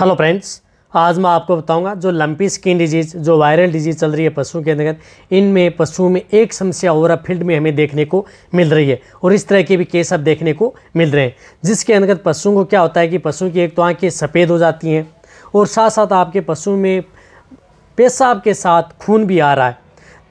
hello friends आज मैं आपको बताऊंगा जो लंपी स्किन डिजीज़ जो वायरल डिजीज़ चल रही है पशुओं के अंदर इनमें पशुओं में एक समस्या और फील्ड में हमें देखने को मिल रही है और इस तरह के भी केस अब देखने को मिल रहे हैं जिसके अंतर्गत पशुओं को क्या होता है कि पशुओं की एक तो आँखें सफ़ेद हो जाती हैं और साथ साथ आपके पशुओं में पेशाब के साथ खून भी आ रहा है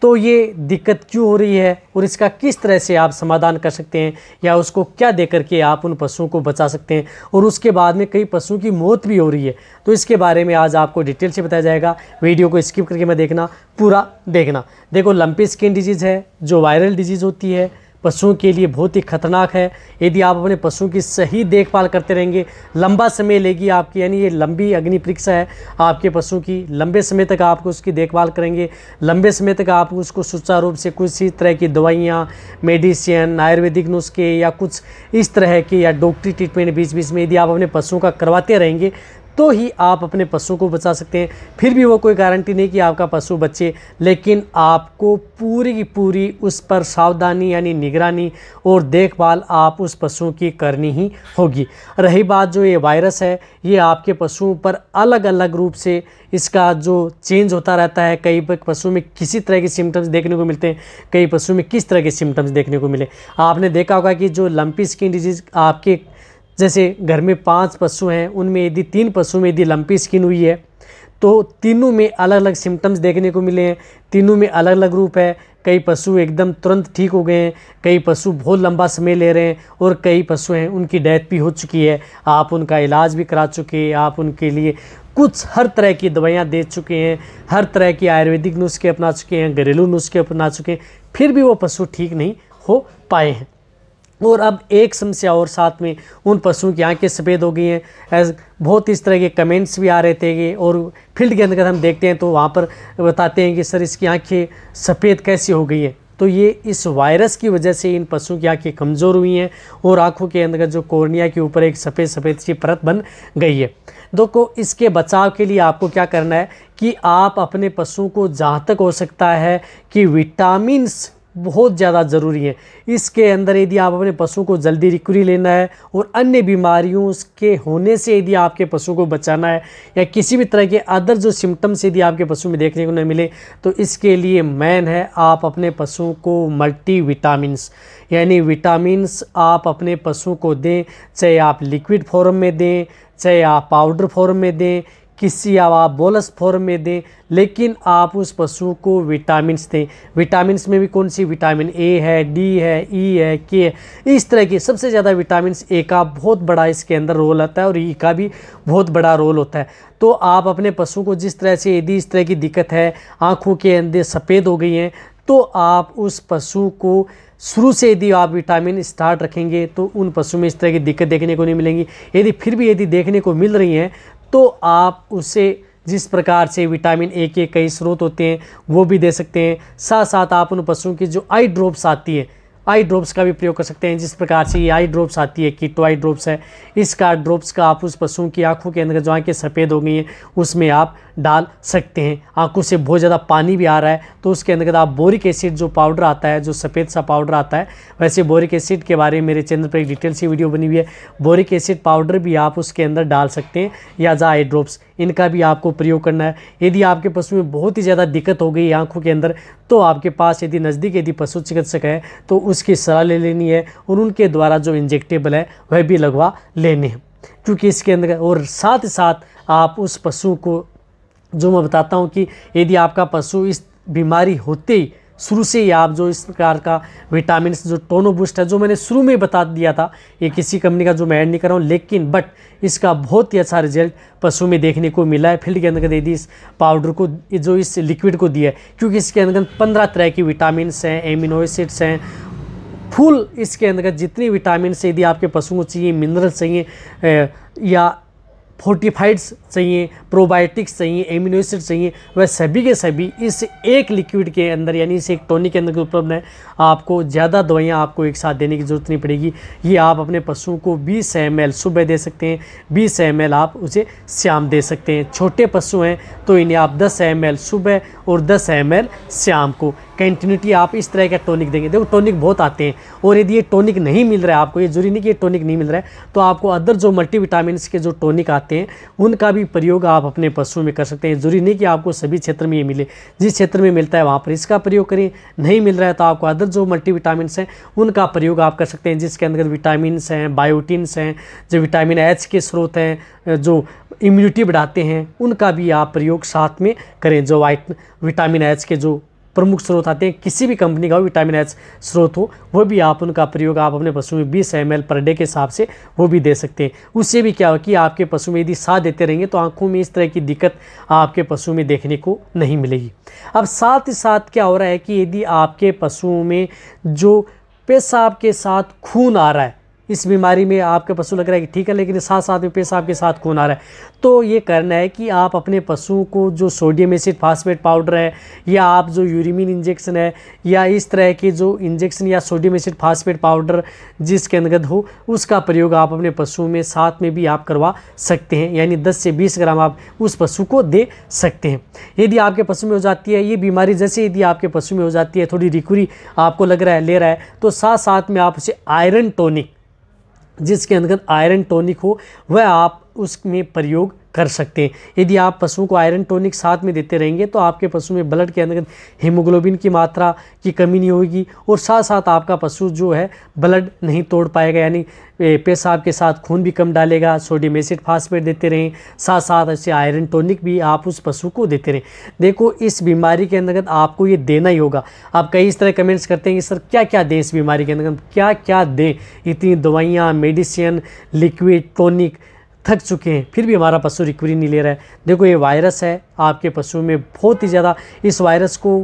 तो ये दिक्कत क्यों हो रही है और इसका किस तरह से आप समाधान कर सकते हैं या उसको क्या दे करके आप उन पशुओं को बचा सकते हैं और उसके बाद में कई पशुओं की मौत भी हो रही है तो इसके बारे में आज आपको डिटेल से बताया जाएगा वीडियो को स्किप करके मैं देखना पूरा देखना देखो लंपी स्किन डिजीज़ है जो वायरल डिजीज़ होती है पशुओं के लिए बहुत ही खतरनाक है यदि आप अपने पशुओं की सही देखभाल करते रहेंगे लंबा समय लेगी आपकी यानी ये लंबी अग्नि परीक्षा है आपके पशुओं की लंबे समय तक आप उसकी देखभाल करेंगे लंबे समय तक आप उसको सुचारू रूप से कुछ इस तरह की दवाइयाँ मेडिसिन आयुर्वेदिक नुस्खे या कुछ इस तरह के या डॉक्टरी ट्रीटमेंट बीच बीच में यदि आप अपने पशुओं का करवाते रहेंगे तो ही आप अपने पशुओं को बचा सकते हैं फिर भी वो कोई गारंटी नहीं कि आपका पशु बचे लेकिन आपको पूरी की पूरी उस पर सावधानी यानी निगरानी और देखभाल आप उस पशुओं की करनी ही होगी रही बात जो ये वायरस है ये आपके पशुओं पर अलग अलग रूप से इसका जो चेंज होता रहता है कई पशु में किसी तरह के सिम्टम्स देखने को मिलते हैं कई पशु में किस तरह के सिम्टम्स देखने को मिले आपने देखा होगा कि जो लंपी स्किन डिजीज़ आपके जैसे घर में पांच पशु हैं उनमें यदि तीन पशु में यदि लंपी स्किन हुई है तो तीनों में अलग अलग सिम्टम्स देखने को मिले हैं तीनों में अलग अलग रूप है कई पशु एकदम तुरंत ठीक हो गए हैं कई पशु बहुत लंबा समय ले रहे हैं और कई पशु हैं उनकी डेथ भी हो चुकी है आप उनका इलाज भी करा चुके हैं आप उनके लिए कुछ हर तरह की दवाइयाँ दे चुके हैं हर तरह की आयुर्वेदिक नुस्खे अपना चुके हैं घरेलू नुस्खे अपना चुके हैं फिर भी वो पशु ठीक नहीं हो पाए हैं और अब एक समस्या और साथ में उन पशुओं की आंखें सफ़ेद हो गई हैं एज बहुत इस तरह के कमेंट्स भी आ रहे थे और फील्ड के अंदर हम देखते हैं तो वहाँ पर बताते हैं कि सर इसकी आंखें सफ़ेद कैसी हो गई हैं तो ये इस वायरस की वजह से इन पशुओं की आंखें कमज़ोर हुई हैं और आंखों के अंदर जो कोर्निया के ऊपर एक सफ़ेद सफ़ेद सी परत बन गई है देखो इसके बचाव के लिए आपको क्या करना है कि आप अपने पशुओं को जहाँ तक हो सकता है कि विटामिन बहुत ज़्यादा ज़रूरी है इसके अंदर यदि आप अपने पशु को जल्दी रिकवरी लेना है और अन्य बीमारियों के होने से यदि आपके पशु को बचाना है या किसी भी तरह के अदर जो सिम्टम्स यदि आपके पशु में देखने को न मिले तो इसके लिए मैन है आप अपने पशु को मल्टी विटामिनस यानी विटामिनस आप अपने पशु को दें चाहे आप लिक्विड फॉर्म में दें चाहे आप पाउडर फॉर्म में दें किसी आप बोलस फॉर्म में दें लेकिन आप उस पशु को विटामिन्स दें विटामिन्स में भी कौन सी विटामिन ए है डी है ई e है के है इस तरह की सबसे ज़्यादा विटामिन ए का बहुत बड़ा इसके अंदर रोल आता है और ई e का भी बहुत बड़ा रोल होता है तो आप अपने पशु को जिस तरह से यदि इस तरह की दिक्कत है आँखों के अंदर सफ़ेद हो गई हैं तो आप उस पशु को शुरू से यदि आप विटामिन स्टार्ट रखेंगे तो उन पशु में इस तरह की दिक्कत देखने को नहीं मिलेंगी यदि फिर भी यदि देखने को मिल रही हैं तो आप उसे जिस प्रकार से विटामिन ए के कई स्रोत होते हैं वो भी दे सकते हैं साथ साथ आप उन पशुओं की जो आई ड्रॉप्स आती है आई ड्रॉप्स का भी प्रयोग कर सकते हैं जिस प्रकार से ये आई ड्रॉप्स आती है कीटो आई ड्रॉप्स है इसका ड्रॉप्स का आप उस पशुओं की आंखों के अंदर जो आँखें सफ़ेद हो गई हैं उसमें आप डाल सकते हैं आंखों से बहुत ज़्यादा पानी भी आ रहा है तो उसके अंदर आप बोरिक एसिड जो पाउडर आता है जो सफ़ेद सा पाउडर आता है वैसे बोरिक एसिड के बारे में मेरे चैनल पर एक डिटेल सी वीडियो बनी हुई है बोरिक एसिड पाउडर भी आप उसके अंदर डाल सकते हैं या जा आई ड्रॉप्स इनका भी आपको प्रयोग करना है यदि आपके पशु में बहुत ही ज़्यादा दिक्कत हो गई आँखों के अंदर तो आपके पास यदि नज़दीक यदि पशु चिकित्सक है तो उसकी सलाह ले लेनी है और उनके द्वारा जो इंजेक्टेबल है वह भी लगवा लेने हैं क्योंकि इसके अंदर और साथ ही साथ आप उस पशु को जो मैं बताता हूँ कि यदि आपका पशु इस बीमारी होते ही शुरू से ही आप जो इस प्रकार का विटामिन जो टोनो बूस्ट है जो मैंने शुरू में बता दिया था ये किसी कंपनी का जो मैं ऐड नहीं कर रहा हूँ लेकिन बट इसका बहुत ही अच्छा रिजल्ट पशु में देखने को मिला है फील्ड के अंदर दे दी इस पाउडर को जो इस लिक्विड को दिया है क्योंकि इसके अंदर पंद्रह तरह की विटामिन हैं एमिनो एसिड्स हैं फुल इसके अंदर जितनी विटामिन से यदि आपके पशुओं को चाहिए मिनरल चाहिए या फोर्टिफाइड्स चाहिए प्रोबायोटिक्स चाहिए एमिनो एसिड चाहिए वह सभी के सभी इस एक लिक्विड के अंदर यानी इस एक टोनिक के अंदर उपलब्ध है आपको ज़्यादा दवाइयाँ आपको एक साथ देने की ज़रूरत नहीं पड़ेगी ये आप अपने पशुओं को बीस एम सुबह दे सकते हैं बीस एम आप उसे शाम दे सकते हैं छोटे पशु हैं तो इन्हें आप दस एम सुबह और दस एम शाम को कंटिन्यूटी आप इस तरह का टॉनिक देंगे देखो टॉनिक बहुत आते हैं और यदि ये टॉनिक नहीं मिल रहा है आपको ये जरूरी नहीं कि ये टॉनिक नहीं मिल रहा है तो आपको अदर जो मल्टीविटामिन के जो टॉनिक आते हैं उनका भी प्रयोग आप अपने पशुओं में कर सकते हैं जरूरी नहीं कि आपको सभी क्षेत्र में ये मिले जिस क्षेत्र में मिलता है वहाँ पर इसका प्रयोग करें नहीं मिल रहा है तो आपको अदर जो विटामिन हैं उनका प्रयोग आप कर सकते हैं जिसके अंदर विटामिनस हैं बायोटीन्स हैं जो विटामिन एच के स्रोत हैं जो इम्यूनिटी बढ़ाते हैं उनका भी आप प्रयोग साथ में करें जो वाइट विटामिन एच के जो प्रमुख स्रोत आते हैं किसी भी कंपनी का विटामिन एच स्रोत हो वो भी आप उनका प्रयोग आप अपने पशु में बीस एम पर डे के हिसाब से वो भी दे सकते हैं उससे भी क्या हो कि आपके पशु में यदि साथ देते रहेंगे तो आंखों में इस तरह की दिक्कत आपके पशु में देखने को नहीं मिलेगी अब साथ ही साथ क्या हो रहा है कि यदि आपके पशुओं में जो पेशाब के साथ खून आ रहा है इस बीमारी में आपके पशु लग रहा है कि ठीक है लेकिन साथ साथ में पेशाब के साथ खून आ रहा है तो ये करना है कि आप अपने पशु को जो सोडियम एसिड फास्फेट पाउडर है या आप जो यूरिमिन इंजेक्शन है या इस तरह के जो इंजेक्शन या सोडियम एसिड फास्फेट पाउडर जिसके अंतर्गत हो उसका प्रयोग आप अपने पशु में साथ में भी आप करवा सकते हैं यानी दस से बीस ग्राम आप उस पशु को दे सकते हैं यदि आपके पशु में हो जाती है ये बीमारी जैसे यदि आपके पशु में हो जाती है थोड़ी रिकुरी आपको लग रहा है ले रहा है तो साथ साथ में आप उसे आयरन टोनिक जिसके अंतर्गत आयरन टॉनिक हो वह आप उसमें प्रयोग कर सकते हैं यदि आप पशुओं को आयरन टॉनिक साथ में देते रहेंगे तो आपके पशु में ब्लड के अंदर हीमोग्लोबिन की मात्रा की कमी नहीं होगी और साथ साथ आपका पशु जो है ब्लड नहीं तोड़ पाएगा यानी पेशाब के साथ खून भी कम डालेगा सोडियम एसिड फास्फेट देते रहें साथ साथ ऐसे आयरन टॉनिक भी आप उस पशु को देते रहें देखो इस बीमारी के अंतर्गत आपको ये देना ही होगा आप कई इस तरह कमेंट्स करते हैं कि सर क्या क्या दें इस बीमारी के अंतर्गत क्या क्या दें इतनी दवाइयाँ मेडिसिन लिक्विड टॉनिक थक चुके हैं फिर भी हमारा पशु रिकवरी नहीं ले रहा है देखो ये वायरस है आपके पशु में बहुत ही ज़्यादा इस वायरस को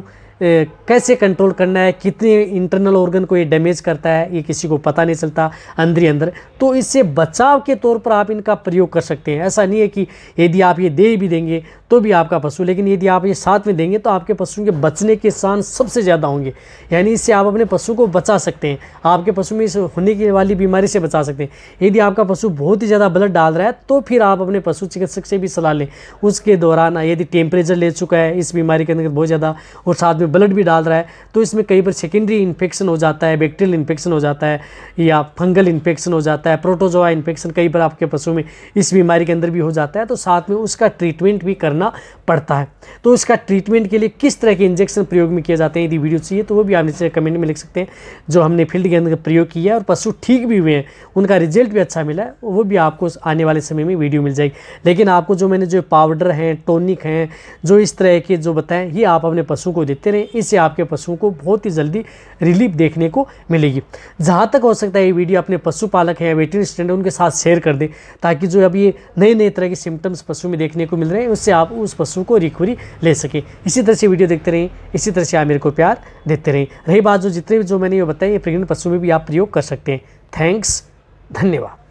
कैसे कंट्रोल करना है कितने इंटरनल ऑर्गन को ये डैमेज करता है ये किसी को पता नहीं चलता अंदर ही अंदर तो इससे बचाव के तौर पर आप इनका प्रयोग कर सकते हैं ऐसा नहीं है कि यदि आप ये दे भी देंगे तो भी आपका पशु लेकिन यदि आप ये साथ में देंगे तो आपके पशुओं के बचने के शान सबसे ज़्यादा होंगे यानी इससे आप अपने पशु को बचा सकते हैं आपके पशु में इस होने की वाली बीमारी से बचा सकते हैं यदि आपका पशु बहुत ही ज़्यादा ब्लड डाल रहा है तो फिर आप अपने पशु चिकित्सक से भी सलाह लें उसके दौरान यदि टेम्परेचर ले चुका है इस बीमारी के अंदर बहुत ज़्यादा और साथ में इसमें ब्लड भी डाल रहा है तो इसमें कई बार सेकेंडरी इन्फेक्शन हो जाता है बैक्टीरियल इन्फेक्शन हो जाता है या फंगल इन्फेक्शन हो जाता है प्रोटोजोआ इन्फेक्शन कई बार आपके पशु में इस बीमारी के अंदर भी हो जाता है तो साथ में उसका ट्रीटमेंट भी करना पड़ता है तो इसका ट्रीटमेंट के लिए किस तरह के इंजेक्शन प्रयोग में किए जाते हैं यदि वीडियो चाहिए तो वो भी आप नीचे कमेंट में लिख सकते हैं जो हमने फील्ड के अंदर प्रयोग किया है और पशु ठीक भी हुए हैं उनका रिजल्ट भी अच्छा मिला है वो भी आपको आने वाले समय में वीडियो मिल जाएगी लेकिन आपको जो मैंने जो पाउडर हैं टोनिक हैं जो इस तरह के जो बताएं ये आप अपने पशु को देते रहे करें इससे आपके पशुओं को बहुत ही जल्दी रिलीफ देखने को मिलेगी जहाँ तक हो सकता है ये वीडियो अपने पशुपालक हैं वेटिंग स्टैंड उनके साथ शेयर कर दें ताकि जो अब ये नए नए तरह के सिम्टम्स पशु में देखने को मिल रहे हैं उससे आप उस पशु को रिकवरी ले सकें इसी तरह से वीडियो देखते रहें इसी तरह से आप मेरे को प्यार देते रहें रही बात जो जितने भी जो मैंने ये बताई ये प्रेगनेंट पशु में भी आप प्रयोग कर सकते हैं थैंक्स धन्यवाद